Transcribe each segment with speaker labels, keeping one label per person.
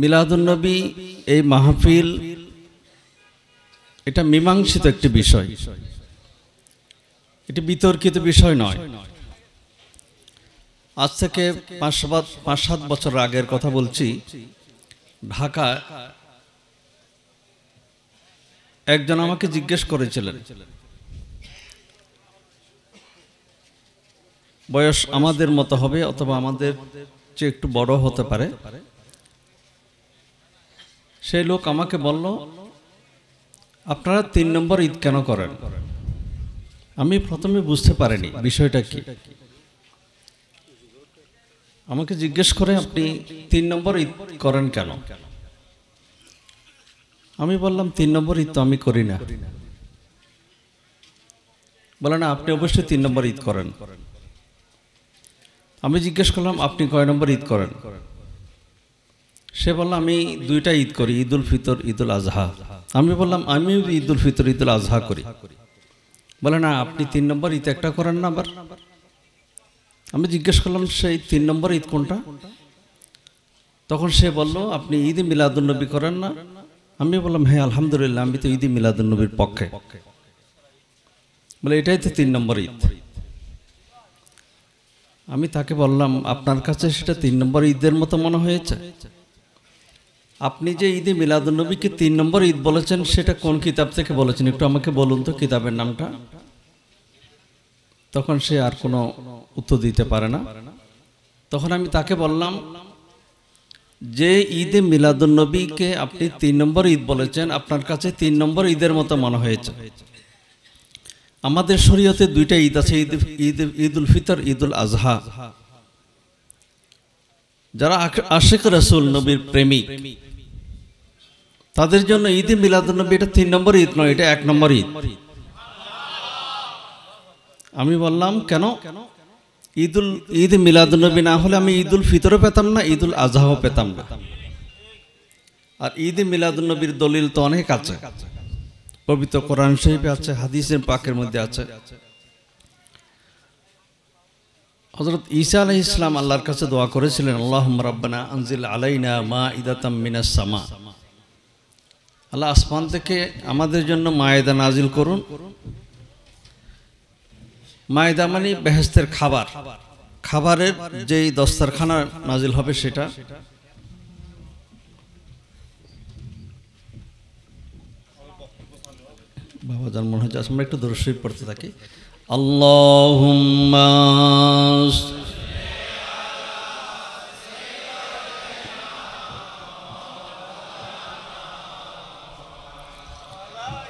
Speaker 1: মিলাদুলনবী এই মাহফিল এটা মীমাংসিত একটি বিষয় এটি বিতর্কিত বিষয় নয় আজ থেকে পাঁচ সাত পাঁচ সাত বছর আগের কথা বলছি ঢাকা একজন আমাকে জিজ্ঞেস করেছিলেন বয়স আমাদের মতো হবে অথবা আমাদের চেয়ে একটু বড় হতে পারে সেই লোক আমাকে বলল আপনারা তিন নম্বর ঈদ কেন করেন আমি প্রথমে বুঝতে পারিনি বিষয়টা কি আমাকে জিজ্ঞেস করে আপনি তিন নম্বর ঈদ করেন কেন আমি বললাম তিন নম্বর ঈদ তো আমি করি না বলে না আপনি অবশ্যই তিন নম্বর ঈদ করেন আমি জিজ্ঞেস করলাম আপনি কয় নম্বর ঈদ করেন সে বলল আমি দুইটা ঈদ করি ঈদুল ফিতর ঈদুল আজহা আমি বললাম আমিও ঈদুল ফিতর ঈদুল আজহা করি বলে না আপনি তিন নম্বর ঈদ একটা করেন না আবার আমি জিজ্ঞেস করলাম সেই তিন নম্বর ঈদ কোনটা তখন সে বলল আপনি ঈদ মিলাদুলনবী করেন না আমি বললাম হ্যাঁ আলহামদুলিল্লাহ আমি তো ঈদ মিলাদুলনবীর পক্ষে বলে এটাই তো তিন নম্বর ঈদ আমি তাকে বললাম আপনার কাছে সেটা তিন নম্বর ঈদের মতো মনে হয়েছে আপনি যে ঈদে মিলাদুলনবীকে তিন নম্বর ঈদ বলেছেন সেটা কোন কিতাব থেকে বলেছেন একটু আমাকে বলুন তো কিতাবের নামটা তখন সে আর কোনো উত্তর দিতে পারে না তখন আমি তাকে বললাম যে ঈদে মিলাদুলনবীকে আপনি তিন নম্বর ঈদ বলেছেন আপনার কাছে তিন নম্বর ঈদের মতো মনে হয়েছে আমাদের শরীয়তে দুইটা ঈদ আছে ঈদ ঈদ ঈদ উল ফিতর ঈদ উল আজহা যারা আশেখ রসুল নবীর প্রেমিক তাদের জন্য ঈদে মিলাদুন্নবী এটা তিন নম্বর ঈদ নয় এটা এক নম্বর ঈদ আমি বললাম কেন ঈদুল ঈদ মিলাদুন্নবী না হলে আমি ঈদুল ফিতরও পেতাম না ঈদুল আজহাও পেতাম না আর ঈদ মিলাদুন্নবীর দলিল তো অনেক আছে পবিত্র কোরআন শরীফে আছে হাদিসের পাকের মধ্যে আছে হজরত ঈসা আলাই ইসলাম আল্লাহর কাছে দোয়া করেছিলেন আল্লাহ রাব্বানা আনজিল আলাইনা মা ইদাতাম মিনাস সামা আল্লাহ আসমান থেকে আমাদের জন্য মায়েদা নাজিল করুন মায়েদা মানে বেহেস্তের খাবার খাবারের যেই দস্তারখানা নাজিল হবে সেটা বাবা যার মনে হচ্ছে আমরা একটু দর্শী পড়তে থাকি আল্লাহ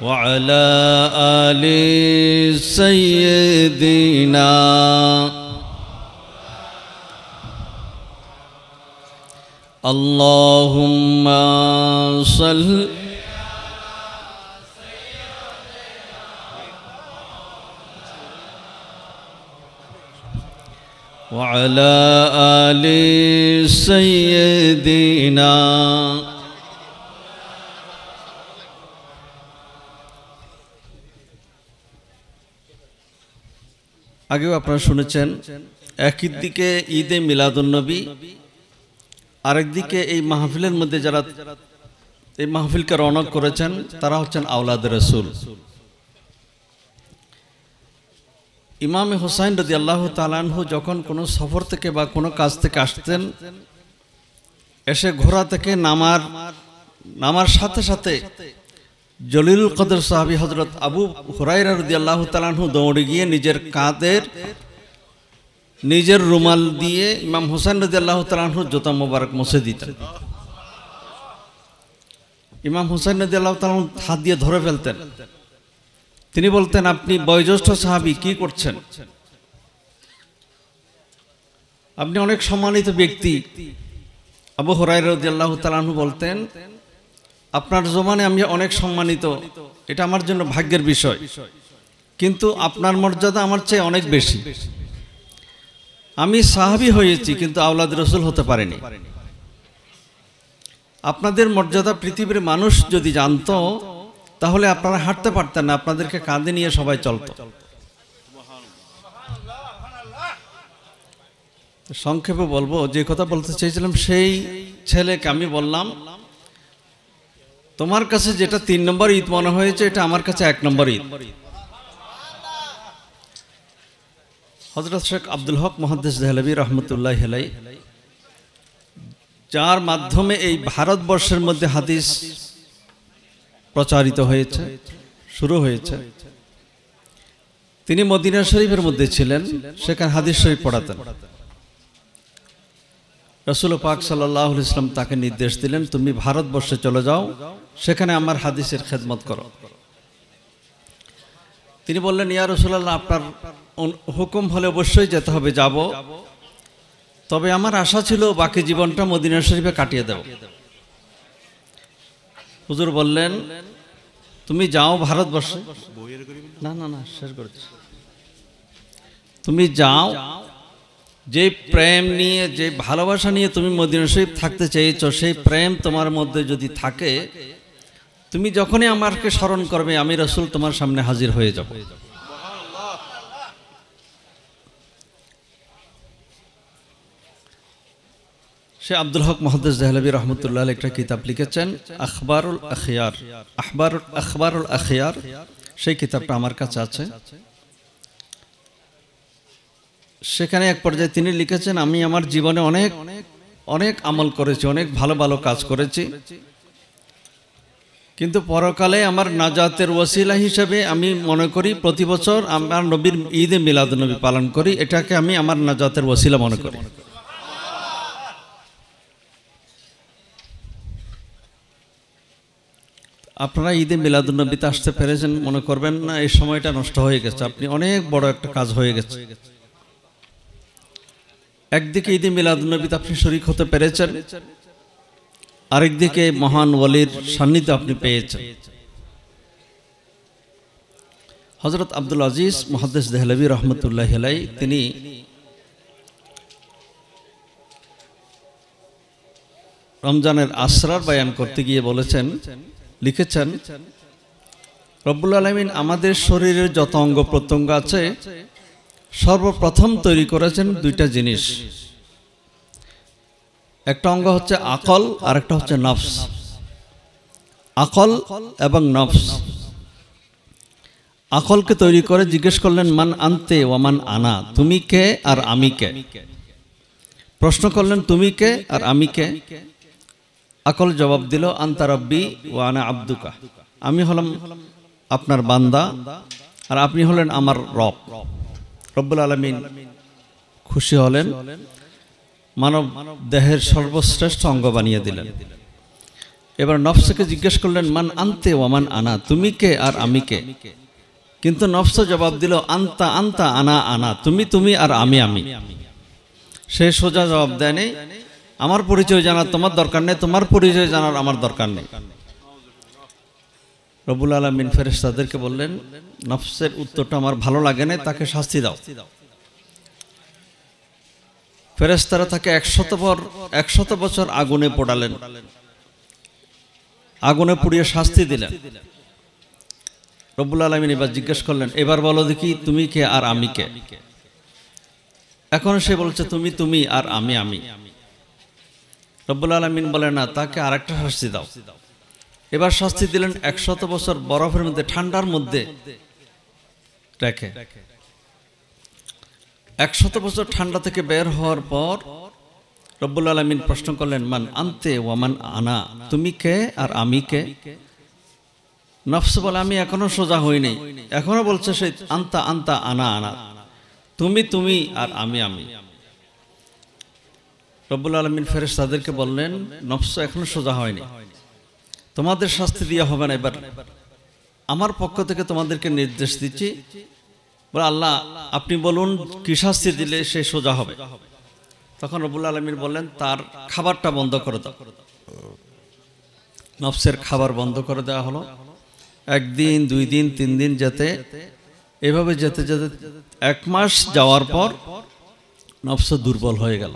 Speaker 1: وعلى آل سيدنا اللهم صل وعلى آل سيدنا আগেও আপনারা শুনেছেন একই দিকে ঈদে আরেক দিকে এই মাহফিলের মধ্যে যারা এই মাহফিলকে রওনা করেছেন তারা হচ্ছেন আওলাদ রসুল ইমাম হুসাইন রদি আল্লাহ তালানহু যখন কোনো সফর থেকে বা কোনো কাজ থেকে আসতেন এসে ঘোড়া থেকে নামার নামার সাথে সাথে জলিল কদর সাহাবি হজরত আবু হুরাই রদি আল্লাহ তালাহু দৌড়ে গিয়ে নিজের কাঁধের নিজের রুমাল দিয়ে ইমাম হোসেন রদি আল্লাহ তালু জোতা মোবারক মুছে দিতেন ইমাম হোসেন রদি আল্লাহ তালু হাত দিয়ে ধরে ফেলতেন তিনি বলতেন আপনি বয়োজ্যেষ্ঠ সাহাবি কি করছেন আপনি অনেক সম্মানিত ব্যক্তি আবু হরাই রদি আল্লাহ তালু বলতেন আপনার জমানে আমি অনেক সম্মানিত এটা আমার জন্য ভাগ্যের বিষয় কিন্তু আপনার মর্যাদা আমার চেয়ে অনেক বেশি আমি সাহাবি হয়েছি কিন্তু আওলাদ রসুল হতে পারেনি আপনাদের মর্যাদা পৃথিবীর মানুষ যদি জানত তাহলে আপনারা হাঁটতে পারতেন না আপনাদেরকে কাঁধে নিয়ে সবাই চলত সংক্ষেপে বলবো যে কথা বলতে চেয়েছিলাম সেই ছেলেকে আমি বললাম তোমার কাছে যেটা তিন নম্বর ঈদ মনে হয়েছে এটা আমার কাছে এক নম্বর ঈদ হজরত শেখ আব্দুল হক মহাদেশ দেহলবি রহমতুল্লাহ হেলাই যার মাধ্যমে এই ভারতবর্ষের মধ্যে হাদিস প্রচারিত হয়েছে শুরু হয়েছে তিনি মদিনা শরীফের মধ্যে ছিলেন সেখানে হাদিস শরীফ পড়াতেন রসুল পাক সাল্লাহ ইসলাম তাকে নির্দেশ দিলেন তুমি ভারতবর্ষে চলে যাও সেখানে আমার হাদিসের খেদমত করো তিনি বললেন ইয়া রসুল্লাহ আপনার হুকুম হলে অবশ্যই যেতে হবে যাব তবে আমার আশা ছিল বাকি জীবনটা মদিনা শরীফে কাটিয়ে দেব হুজুর বললেন তুমি যাও ভারতবর্ষে না না না শেষ করছি তুমি যাও যে প্রেম নিয়ে যে ভালোবাসা নিয়ে তুমি মদিনা শরীফ থাকতে চেয়েছ সেই প্রেম তোমার মধ্যে যদি থাকে তুমি যখনই আমারকে স্মরণ করবে আমি রসুল তোমার সামনে হাজির হয়ে যাব সে আব্দুল হক মহাদ্দেশ জাহলবি রহমতুল্লাহ একটা কিতাব লিখেছেন আখবারুল আখিয়ার আখবারুল আখবারুল আখিয়ার সেই কিতাবটা আমার কাছে আছে সেখানে এক পর্যায়ে তিনি লিখেছেন আমি আমার জীবনে অনেক অনেক আমল করেছি অনেক ভালো ভালো কাজ করেছি কিন্তু পরকালে আমার নাজাতের ওসিলা হিসেবে আমি মনে করি প্রতি বছর আমার নবীর ঈদে মিলাদ নবী পালন করি এটাকে আমি আমার নাজাতের ওসিলা মনে করি আপনারা ঈদে নবীতে আসতে পেরেছেন মনে করবেন না এই সময়টা নষ্ট হয়ে গেছে আপনি অনেক বড় একটা কাজ হয়ে গেছে একদিকে ঈদে মিলাদুলনবীতে আপনি শরিক হতে পেরেছেন আরেকদিকে মহান ওয়ালির সান্নিধ্য আপনি পেয়েছেন হজরত আব্দুল আজিজ মহাদেশ দেহলবী রহমতুল্লাহ হেলাই তিনি রমজানের আশ্রার বায়ান করতে গিয়ে বলেছেন লিখেছেন রব্বুল আলমিন আমাদের শরীরের যত অঙ্গ প্রত্যঙ্গ আছে সর্বপ্রথম তৈরি করেছেন দুইটা জিনিস একটা অঙ্গ হচ্ছে আকল আর একটা হচ্ছে নফস আকল এবং নফস আকলকে তৈরি করে জিজ্ঞেস করলেন মান আনতে ওয়ামান আনা তুমি কে আর আমি কে প্রশ্ন করলেন তুমি কে আর আমি কে আকল জবাব দিল আন্তা রব্বি ওয়ানা আব্দুকা আমি হলাম আপনার বান্দা আর আপনি হলেন আমার রব রব্বুল আলমিন খুশি হলেন মানব দেহের সর্বশ্রেষ্ঠ অঙ্গ বানিয়ে দিলেন এবার নফসকে জিজ্ঞেস করলেন মান আনতে ওমান আনা তুমি কে আর আমি কে কিন্তু নফস জবাব দিল আন্তা আন্তা আনা আনা তুমি তুমি আর আমি আমি সে সোজা জবাব দেয়নি আমার পরিচয় জানার তোমার দরকার নেই তোমার পরিচয় জানার আমার দরকার নেই রবুল আলমিন ফেরেস তাদেরকে বললেন নফসের উত্তরটা আমার ভালো লাগে না তাকে শাস্তি দাও ফেরেস্তারা তাকে একশতবার একশত বছর আগুনে পোড়ালেন আগুনে পুড়িয়ে শাস্তি দিলেন রবুল আলমিন এবার জিজ্ঞেস করলেন এবার বলো দেখি তুমি কে আর আমি কে এখন সে বলছে তুমি তুমি আর আমি আমি রব্বুল আলমিন বলে না তাকে আর একটা শাস্তি দাও এবার শাস্তি দিলেন একশত বছর বরফের মধ্যে ঠান্ডার মধ্যে রেখে একশত বছর ঠান্ডা থেকে বের হওয়ার পর রব্বুল আলমিন প্রশ্ন করলেন মান আনতে ওয়ামান আনা তুমি কে আর আমি কে নফস বলে আমি এখনো সোজা হইনি এখনো বলছে সেই আন্তা আন্তা আনা আনা তুমি তুমি আর আমি আমি রব্বুল আলমিন ফেরেস তাদেরকে বললেন নফস এখনো সোজা হয়নি তোমাদের শাস্তি দেওয়া হবে না এবার আমার পক্ষ থেকে তোমাদেরকে নির্দেশ দিচ্ছি বলে আল্লাহ আপনি বলুন কি শাস্তি দিলে সে সোজা হবে তখন রবুল আলমীর বললেন তার খাবারটা বন্ধ করে দাও নফসের খাবার বন্ধ করে দেওয়া হলো একদিন দুই দিন তিন দিন যেতে এভাবে যেতে যেতে এক মাস যাওয়ার পর নফস দুর্বল হয়ে গেল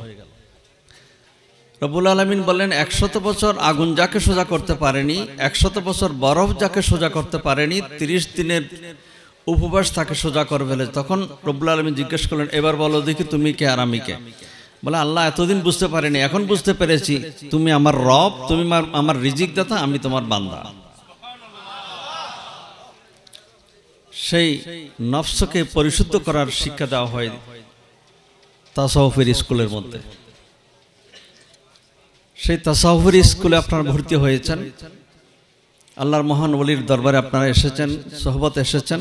Speaker 1: রবুল আলমিন বলেন একশত বছর আগুন যাকে সোজা করতে পারেনি একশত বছর বরফ যাকে সোজা করতে পারেনি ৩০ দিনের উপবাস তাকে সোজা করে ফেলে তখন রবুল আলমিন জিজ্ঞেস করলেন এবার বলো দেখি তুমি কে আর আমি কে বলে আল্লাহ এতদিন বুঝতে পারেনি এখন বুঝতে পেরেছি তুমি আমার রব তুমি আমার রিজিক দাতা আমি তোমার বান্দা সেই নফসকে পরিশুদ্ধ করার শিক্ষা দেওয়া হয় তাসাউফের স্কুলের মধ্যে সেই তাসাহুর স্কুলে আপনার ভর্তি হয়েছেন আল্লাহর মহান অলির দরবারে আপনারা এসেছেন সহবত এসেছেন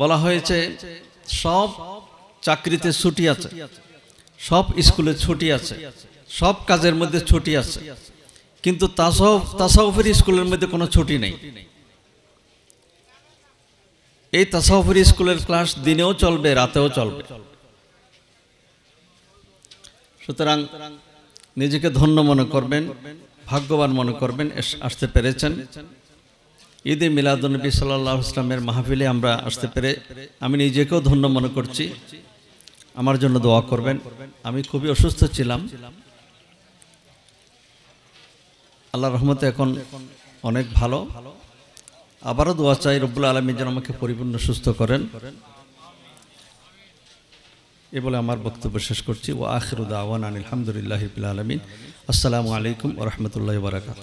Speaker 1: বলা হয়েছে সব চাকরিতে ছুটি আছে সব স্কুলে ছুটি আছে সব কাজের মধ্যে ছুটি আছে কিন্তু তাসাউফ তাসাউফের স্কুলের মধ্যে কোনো ছুটি নেই এই তাসাউফের স্কুলের ক্লাস দিনেও চলবে রাতেও চলবে সুতরাং নিজেকে ধন্য মনে করবেন ভাগ্যবান মনে করবেন আসতে পেরেছেন ঈদে মিলাদুলনবী সাল্লাহ ইসলামের মাহফিলে আমরা আসতে পেরে আমি নিজেকেও ধন্য মনে করছি আমার জন্য দোয়া করবেন আমি খুবই অসুস্থ ছিলাম আল্লাহ রহমতে এখন অনেক ভালো আবারও দোয়া চাই রব্বুল আলমী যেন আমাকে পরিপূর্ণ সুস্থ করেন এ বলে আমার বক্তব্য শেষ করছি ও আখরুদ আওয়ান আলহামদুলিল্লাহ আলমিন আসসালামু আলাইকুম রহমতুল্লাহ বারাকাত